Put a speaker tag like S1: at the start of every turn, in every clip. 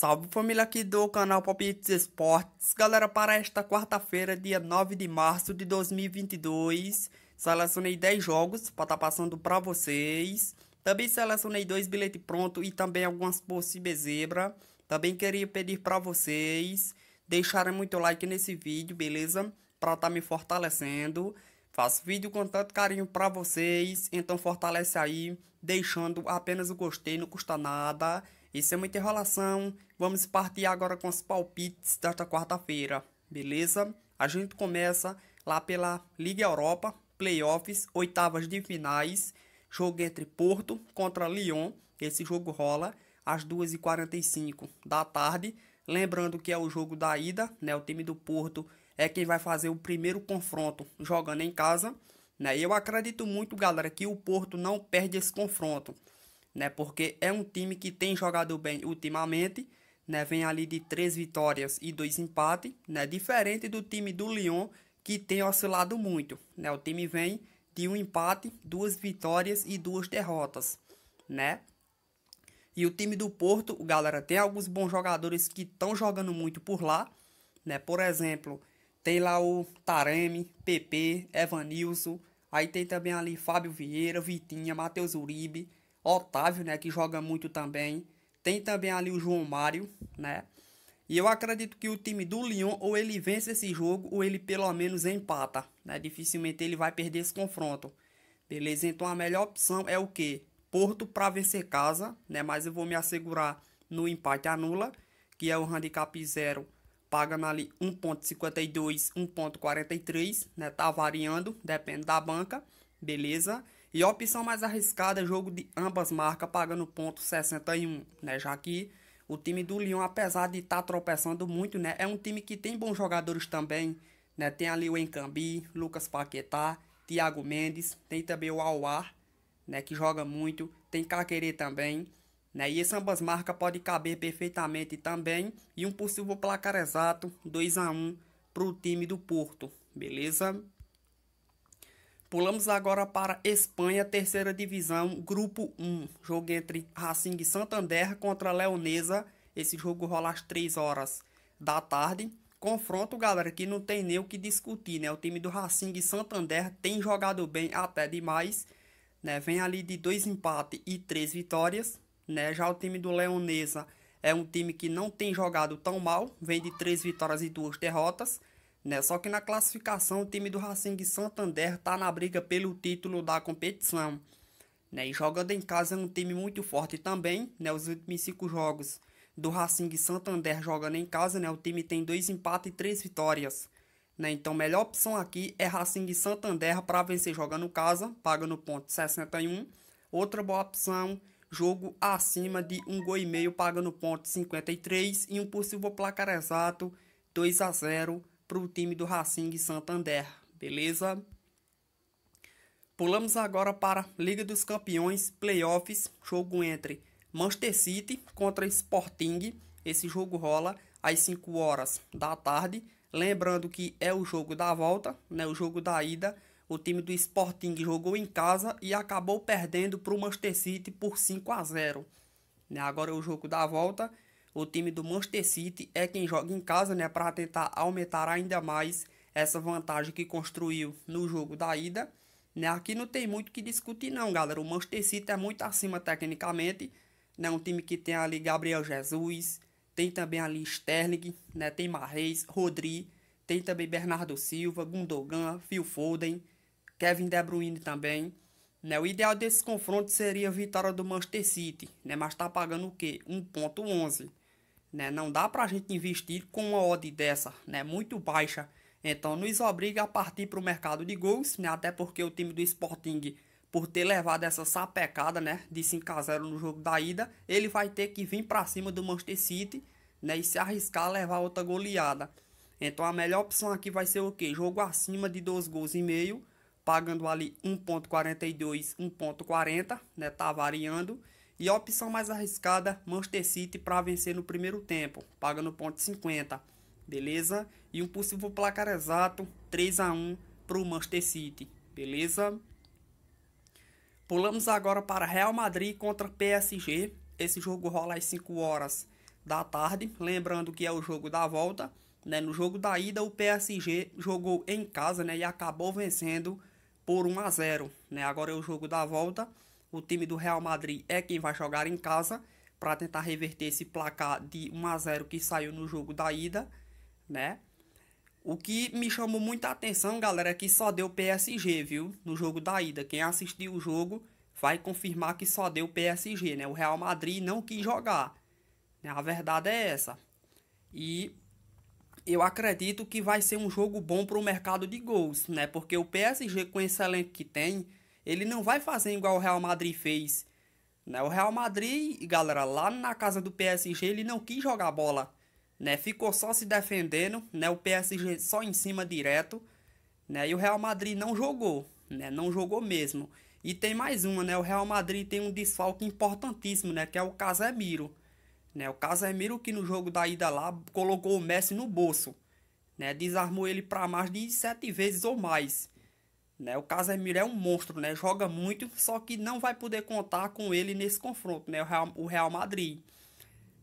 S1: Salve família aqui do canal Palpites Esportes. Galera, para esta quarta-feira, dia 9 de março de 2022, selecionei 10 jogos para estar tá passando para vocês. Também selecionei dois bilhetes pronto e também algumas possíveis zebra. Também queria pedir para vocês deixarem muito like nesse vídeo, beleza? Para estar tá me fortalecendo. Faço vídeo com tanto carinho para vocês, então fortalece aí, deixando apenas o gostei, não custa nada. Isso é muita enrolação, vamos partir agora com os palpites desta quarta-feira, beleza? A gente começa lá pela Liga Europa, playoffs, oitavas de finais, jogo entre Porto contra Lyon, esse jogo rola às 2h45 da tarde, lembrando que é o jogo da ida, né? O time do Porto é quem vai fazer o primeiro confronto jogando em casa, né? Eu acredito muito, galera, que o Porto não perde esse confronto né? Porque é um time que tem jogado bem ultimamente, né? Vem ali de três vitórias e dois empates, né? Diferente do time do Lyon que tem oscilado muito, né? O time vem de um empate, duas vitórias e duas derrotas, né? E o time do Porto, galera, tem alguns bons jogadores que estão jogando muito por lá, né? Por exemplo, tem lá o Taremi, PP, Evanilson, aí tem também ali Fábio Vieira, Vitinha, Matheus Uribe, Otávio, né, que joga muito também. Tem também ali o João Mário, né? E eu acredito que o time do Lyon ou ele vence esse jogo ou ele pelo menos empata, né? Dificilmente ele vai perder esse confronto. Beleza? Então a melhor opção é o quê? Porto para vencer casa, né? Mas eu vou me assegurar no empate anula, que é o handicap zero, pagando ali 1.52, 1.43, né? Tá variando, depende da banca. Beleza? E a opção mais arriscada é jogo de ambas marcas pagando ponto 61, né? Já que o time do Lyon, apesar de estar tá tropeçando muito, né? É um time que tem bons jogadores também, né? Tem ali o Encambi, Lucas Paquetá, Thiago Mendes, tem também o Aouar, né? Que joga muito, tem Caquerê também, né? E essas ambas marcas podem caber perfeitamente também. E um possível placar exato, 2 a 1 para o time do Porto, beleza? Pulamos agora para Espanha, terceira divisão, grupo 1. Jogo entre Racing Santander contra Leonesa. Esse jogo rola às 3 horas da tarde. Confronto, galera, que não tem nem o que discutir, né? O time do Racing Santander tem jogado bem até demais, né? Vem ali de dois empates e três vitórias, né? Já o time do Leonesa é um time que não tem jogado tão mal, vem de três vitórias e duas derrotas. Né? Só que na classificação, o time do Racing Santander está na briga pelo título da competição. Né? E jogando em casa é um time muito forte também. Né? Os últimos cinco jogos do Racing Santander jogando em casa, né? o time tem dois empates e três vitórias. Né? Então, a melhor opção aqui é Racing Santander para vencer jogando em casa, paga no ponto 61. Outra boa opção jogo acima de um gol e meio paga no ponto 53 e um possível placar exato 2 a 0 para o time do Racing Santander, beleza? Pulamos agora para Liga dos Campeões, Playoffs, jogo entre Manchester City contra Sporting. Esse jogo rola às 5 horas da tarde. Lembrando que é o jogo da volta, né? O jogo da ida. O time do Sporting jogou em casa e acabou perdendo para o Manchester City por 5 a 0. Né? Agora é o jogo da volta o time do Manchester City é quem joga em casa, né, para tentar aumentar ainda mais essa vantagem que construiu no jogo da ida. Né, aqui não tem muito que discutir não, galera. O Manchester City é muito acima tecnicamente, né, um time que tem ali Gabriel Jesus, tem também ali Sterling, né, tem Marreis, Rodri, tem também Bernardo Silva, Gundogan, Phil Foden, Kevin De Bruyne também. Né, o ideal desse confronto seria a vitória do Manchester City, né, mas está pagando o quê? 1.11. Né? Não dá para a gente investir com uma odd dessa, né? muito baixa. Então nos obriga a partir para o mercado de gols, né? até porque o time do Sporting, por ter levado essa sapecada né? de 5 a 0 no jogo da ida, ele vai ter que vir para cima do Manchester City né? e se arriscar a levar outra goleada. Então a melhor opção aqui vai ser o quê Jogo acima de 2 gols e meio, pagando ali 1.42, 1.40, né? Tá variando. E a opção mais arriscada, Manchester City para vencer no primeiro tempo, pagando ponto 50, beleza? E um possível placar exato, 3 a 1 para o Manchester City, beleza? Pulamos agora para Real Madrid contra PSG. Esse jogo rola às 5 horas da tarde, lembrando que é o jogo da volta. Né? No jogo da ida, o PSG jogou em casa né? e acabou vencendo por 1 a 0. Né? Agora é o jogo da volta o time do Real Madrid é quem vai jogar em casa para tentar reverter esse placar de 1 a 0 que saiu no jogo da ida, né? O que me chamou muita atenção, galera, é que só deu PSG, viu? No jogo da ida. Quem assistiu o jogo vai confirmar que só deu PSG, né? O Real Madrid não quis jogar. Né? A verdade é essa. E eu acredito que vai ser um jogo bom para o mercado de gols, né? Porque o PSG, com esse elenco que tem, ele não vai fazer igual o Real Madrid fez. Né? O Real Madrid, galera, lá na casa do PSG, ele não quis jogar bola. Né? Ficou só se defendendo, né? O PSG só em cima direto, né? E o Real Madrid não jogou, né? Não jogou mesmo. E tem mais uma, né? O Real Madrid tem um desfalque importantíssimo, né? Que é o Casemiro, né? O Casemiro que no jogo da ida lá colocou o Messi no bolso, né? Desarmou ele para mais de sete vezes ou mais, né? O Casemiro é um monstro, né? Joga muito, só que não vai poder contar com ele nesse confronto, né? O Real, o Real Madrid.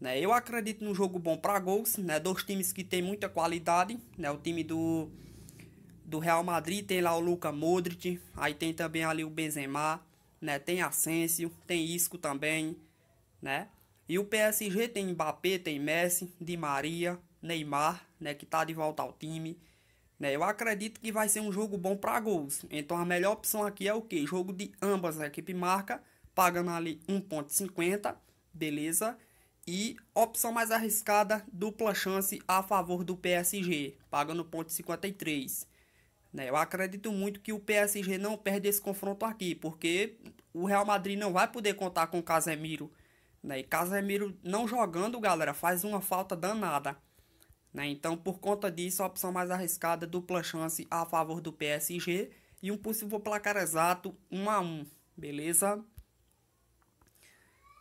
S1: Né? Eu acredito num jogo bom para gols, né? Dois times que têm muita qualidade, né? O time do, do Real Madrid tem lá o Luca Modric, aí tem também ali o Benzema, né? Tem Asensio, tem Isco também, né? E o PSG tem Mbappé, tem Messi, Di Maria, Neymar, né? Que tá de volta ao time. Né? Eu acredito que vai ser um jogo bom para gols. Então a melhor opção aqui é o que? Jogo de ambas a equipe marca, pagando ali 1.50, beleza? E opção mais arriscada, dupla chance a favor do PSG, pagando 0.53. Né? Eu acredito muito que o PSG não perde esse confronto aqui, porque o Real Madrid não vai poder contar com Casemiro. Né? E Casemiro não jogando, galera, faz uma falta danada. Né? Então, por conta disso, a opção mais arriscada, dupla chance a favor do PSG e um possível placar exato 1 a 1, beleza?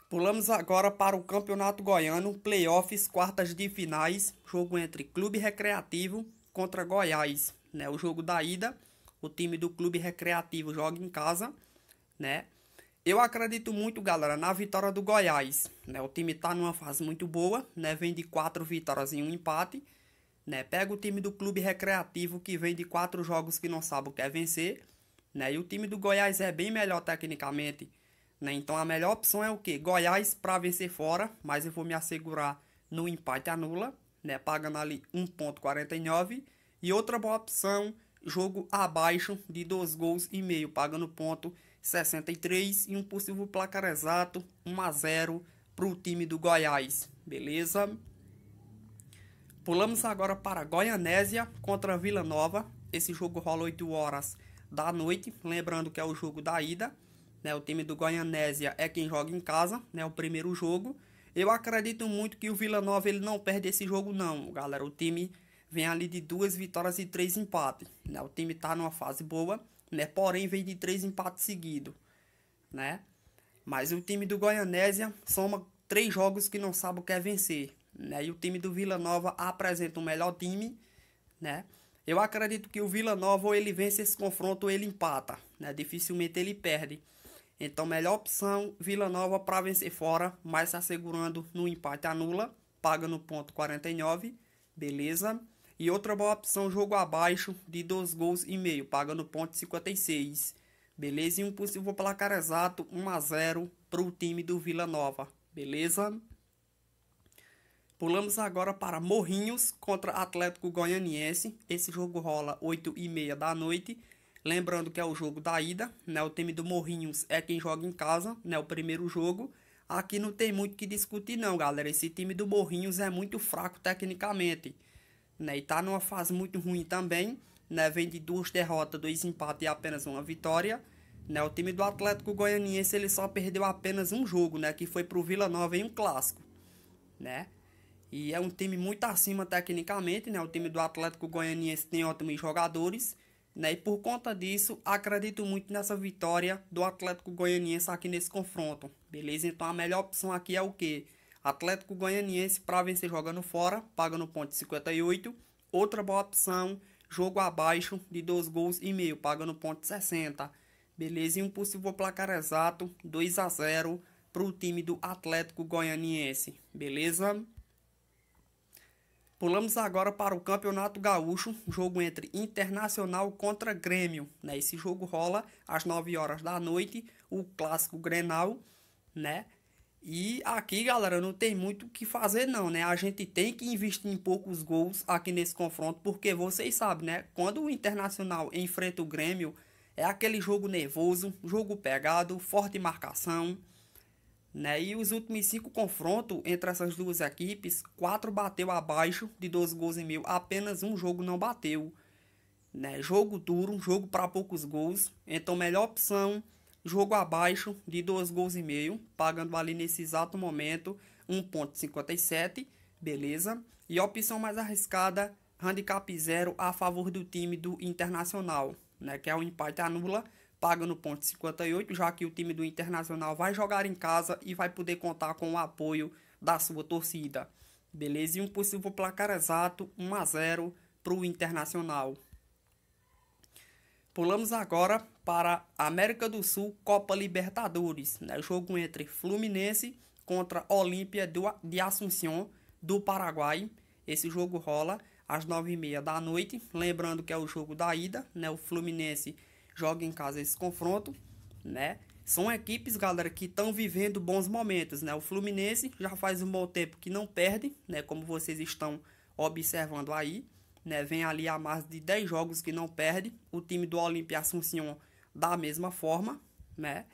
S1: Pulamos agora para o Campeonato Goiano, playoffs, quartas de finais, jogo entre Clube Recreativo contra Goiás, né? O jogo da ida, o time do Clube Recreativo joga em casa, né? Eu acredito muito, galera, na vitória do Goiás. Né? O time está numa fase muito boa, né? Vem de quatro vitórias e um empate. Né? Pega o time do clube recreativo que vem de quatro jogos que não sabe o que é vencer. Né? E o time do Goiás é bem melhor tecnicamente. Né? Então a melhor opção é o quê? Goiás para vencer fora, mas eu vou me assegurar no empate anula, né? Pagando ali 1.49. E outra boa opção, jogo abaixo de dois gols e meio, pagando ponto 63 e um possível placar exato 1 a 0 para o time do Goiás, beleza? Pulamos agora para Goianésia contra Vila Nova. Esse jogo rola 8 horas da noite, lembrando que é o jogo da ida. Né? O time do Goianésia é quem joga em casa, né? O primeiro jogo. Eu acredito muito que o Vila Nova ele não perde esse jogo não, galera. O time vem ali de duas vitórias e três empates. Né? O time está numa fase boa né? Porém, vem de três empates seguidos, né? Mas o time do Goianésia soma três jogos que não sabe o que é vencer, né? E o time do Vila Nova apresenta o melhor time, né? Eu acredito que o Vila Nova ou ele vence esse confronto ou ele empata, né? Dificilmente ele perde. Então, melhor opção, Vila Nova para vencer fora, mas assegurando no empate anula, paga no ponto 49, beleza? E outra boa opção, jogo abaixo de 2 gols e meio, pagando ponto 56. Beleza? E um possível placar exato, 1 a 0 para o time do Vila Nova. Beleza? Pulamos agora para Morrinhos contra Atlético Goianiense. Esse jogo rola 8 e meia da noite. Lembrando que é o jogo da ida, né? O time do Morrinhos é quem joga em casa, né? O primeiro jogo. Aqui não tem muito que discutir não, galera. Esse time do Morrinhos é muito fraco tecnicamente né? E tá numa fase muito ruim também, né? Vem de duas derrotas, dois empates e apenas uma vitória, né? O time do Atlético Goianiense ele só perdeu apenas um jogo, né? Que foi pro Vila Nova em um clássico, né? E é um time muito acima tecnicamente, né? O time do Atlético Goianiense tem ótimos jogadores, né? E por conta disso, acredito muito nessa vitória do Atlético Goianiense aqui nesse confronto, beleza? Então a melhor opção aqui é o quê? Atlético Goianiense para vencer jogando fora, paga no ponto 58. Outra boa opção, jogo abaixo de 2 gols e meio, paga no ponto 60. Beleza, e um possível placar exato, 2 a 0 para o time do Atlético Goianiense. Beleza? Pulamos agora para o Campeonato Gaúcho, jogo entre Internacional contra Grêmio. Né? Esse jogo rola às 9 horas da noite, o clássico Grenal, né? E aqui, galera, não tem muito o que fazer não, né? A gente tem que investir em poucos gols aqui nesse confronto, porque vocês sabem, né? Quando o Internacional enfrenta o Grêmio, é aquele jogo nervoso, jogo pegado, forte marcação, né? E os últimos cinco confrontos entre essas duas equipes, quatro bateu abaixo de 12 gols e mil, apenas um jogo não bateu, né? Jogo duro, jogo para poucos gols, então melhor opção jogo abaixo de dois gols e meio, pagando ali nesse exato momento 1.57, beleza? E a opção mais arriscada, handicap 0 a favor do time do Internacional, né, que é o um empate anula, paga no ponto 58, já que o time do Internacional vai jogar em casa e vai poder contar com o apoio da sua torcida. Beleza? E um possível placar exato, 1 a 0 para o Internacional. Pulamos agora para América do Sul, Copa Libertadores. Né? Jogo entre Fluminense contra Olímpia de Assunção do Paraguai. Esse jogo rola às nove e meia da noite. Lembrando que é o jogo da ida, né? O Fluminense joga em casa esse confronto, né? São equipes, galera, que estão vivendo bons momentos, né? O Fluminense já faz um bom tempo que não perde, né? Como vocês estão observando aí. Né, vem ali a mais de 10 jogos que não perde. O time do Olimpia Assuncion da mesma forma, né?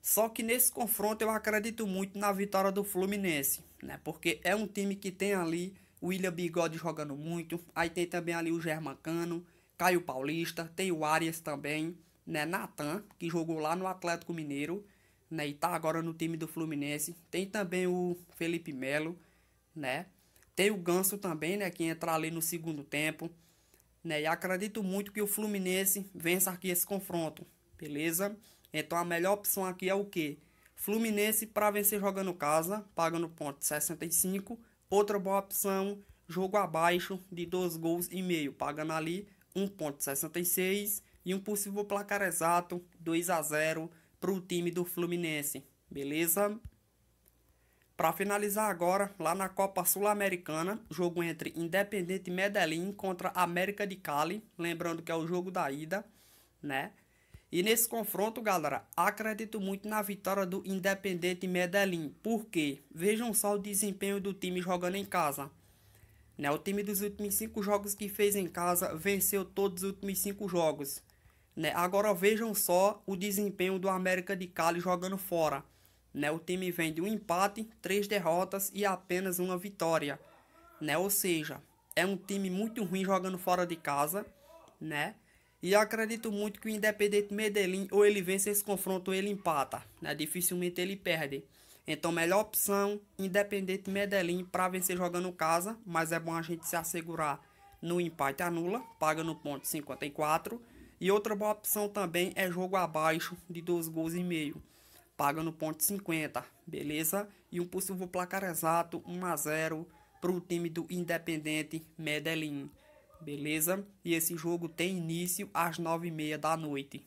S1: Só que nesse confronto eu acredito muito na vitória do Fluminense, né? Porque é um time que tem ali o William Bigode jogando muito, aí tem também ali o Germancano, Caio Paulista, tem o Arias também, né? Natan, que jogou lá no Atlético Mineiro, né? E tá agora no time do Fluminense. Tem também o Felipe Melo, né? Tem o Ganso também, né? Que entra ali no segundo tempo. Né? E acredito muito que o Fluminense vença aqui esse confronto. Beleza? Então a melhor opção aqui é o quê? Fluminense para vencer jogando casa, pagando ponto 65. Outra boa opção, jogo abaixo de 2 gols e meio, pagando ali 1.66 e um possível placar exato 2 a 0 para o time do Fluminense. Beleza? Para finalizar agora, lá na Copa Sul-Americana, jogo entre Independente Medellín contra América de Cali, lembrando que é o jogo da ida, né? E nesse confronto, galera, acredito muito na vitória do Independente Medellín. porque Vejam só o desempenho do time jogando em casa. Né? O time dos últimos cinco jogos que fez em casa venceu todos os últimos cinco jogos. Né? Agora vejam só o desempenho do América de Cali jogando fora. Né? O time vem de um empate, três derrotas e apenas uma vitória. Né? Ou seja, é um time muito ruim jogando fora de casa. Né? E acredito muito que o Independente Medellín ou ele vence esse confronto ou ele empata. Né? Dificilmente ele perde. Então, melhor opção, Independente Medellín para vencer jogando casa, mas é bom a gente se assegurar no empate anula, paga no ponto 54. E outra boa opção também é jogo abaixo de dois gols e meio paga no ponto 50, beleza? E um possível placar exato 1 a 0 para o time do Independente Medellín, beleza? E esse jogo tem início às 9h30 da noite.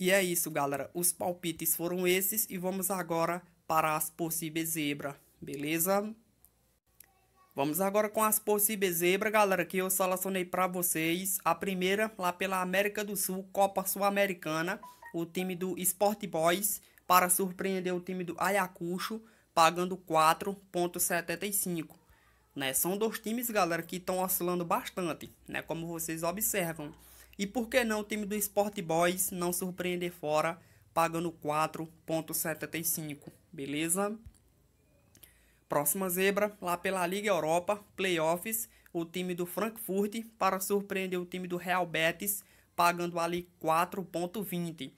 S1: E é isso, galera. Os palpites foram esses e vamos agora para as possíveis zebra, beleza? Vamos agora com as possíveis zebras, galera, que eu selecionei para vocês. A primeira lá pela América do Sul, Copa Sul-Americana o time do Sport Boys para surpreender o time do Ayacucho, pagando 4,75. Né? São dois times, galera, que estão oscilando bastante, né? como vocês observam. E por que não o time do Sport Boys não surpreender fora, pagando 4,75, beleza? Próxima zebra, lá pela Liga Europa, Playoffs, o time do Frankfurt para surpreender o time do Real Betis, pagando ali 4.20.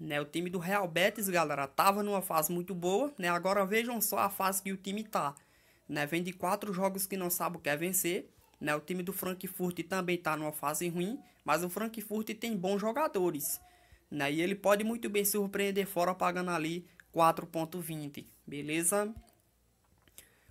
S1: Né, o time do Real Betis, galera, tava numa fase muito boa, né? Agora vejam só a fase que o time tá, né? Vem de quatro jogos que não sabe o que é vencer, né? O time do Frankfurt também tá numa fase ruim, mas o Frankfurt tem bons jogadores, né? E ele pode muito bem surpreender fora pagando ali 4.20, beleza?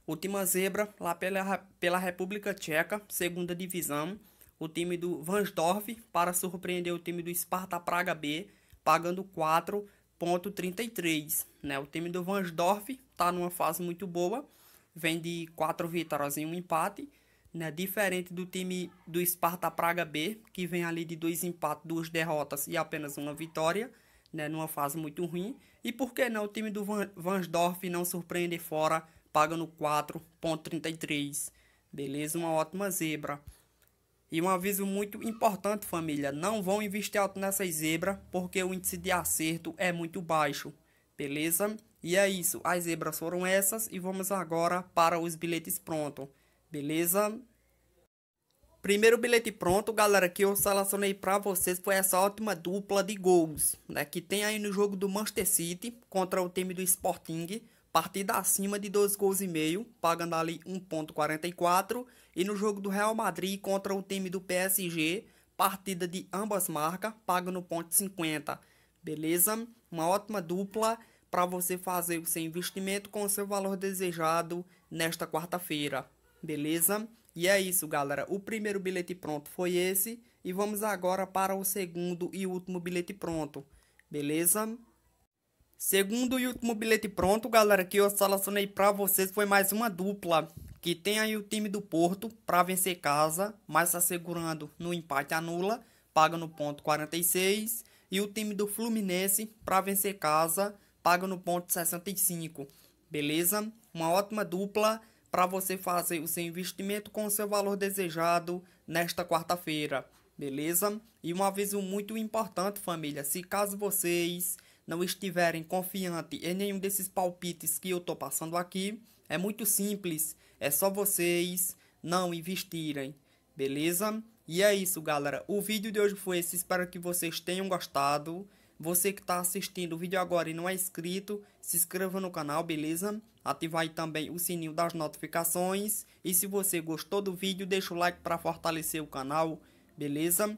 S1: Última zebra lá pela, pela República Tcheca, segunda divisão o time do Vansdorf para surpreender o time do Sparta Praga B, pagando 4.33, né? O time do Vansdorf está numa fase muito boa, vem de 4 vitórias e um empate, né? Diferente do time do Sparta Praga B, que vem ali de dois empates, duas derrotas e apenas uma vitória, né? Numa fase muito ruim. E por que não o time do Van Vansdorf não surpreender fora, pagando 4.33? Beleza, uma ótima zebra. E um aviso muito importante, família: não vão investir alto nessas zebras, porque o índice de acerto é muito baixo, beleza? E é isso, as zebras foram essas e vamos agora para os bilhetes prontos, beleza? Primeiro bilhete pronto, galera, que eu selecionei para vocês foi essa ótima dupla de gols, né, que tem aí no jogo do Manchester City contra o time do Sporting, Partida acima de 2 gols e meio, pagando ali 1.44. E no jogo do Real Madrid contra o time do PSG, partida de ambas marcas, paga no ponto Beleza? Uma ótima dupla para você fazer o seu investimento com o seu valor desejado nesta quarta-feira. Beleza? E é isso, galera. O primeiro bilhete pronto foi esse. E vamos agora para o segundo e último bilhete pronto. Beleza? Segundo e último bilhete pronto, galera, que eu selecionei para vocês foi mais uma dupla. Que tem aí o time do Porto para vencer casa, mas assegurando tá no empate anula, paga no ponto 46. E o time do Fluminense para vencer casa, paga no ponto 65. Beleza? Uma ótima dupla para você fazer o seu investimento com o seu valor desejado nesta quarta-feira. Beleza? E um aviso muito importante, família. Se caso vocês não estiverem confiante em nenhum desses palpites que eu estou passando aqui, é muito simples, é só vocês não investirem, beleza? E é isso, galera. O vídeo de hoje foi esse, espero que vocês tenham gostado. Você que está assistindo o vídeo agora e não é inscrito, se inscreva no canal, beleza? Ativar também o sininho das notificações. E se você gostou do vídeo, deixa o like para fortalecer o canal, beleza?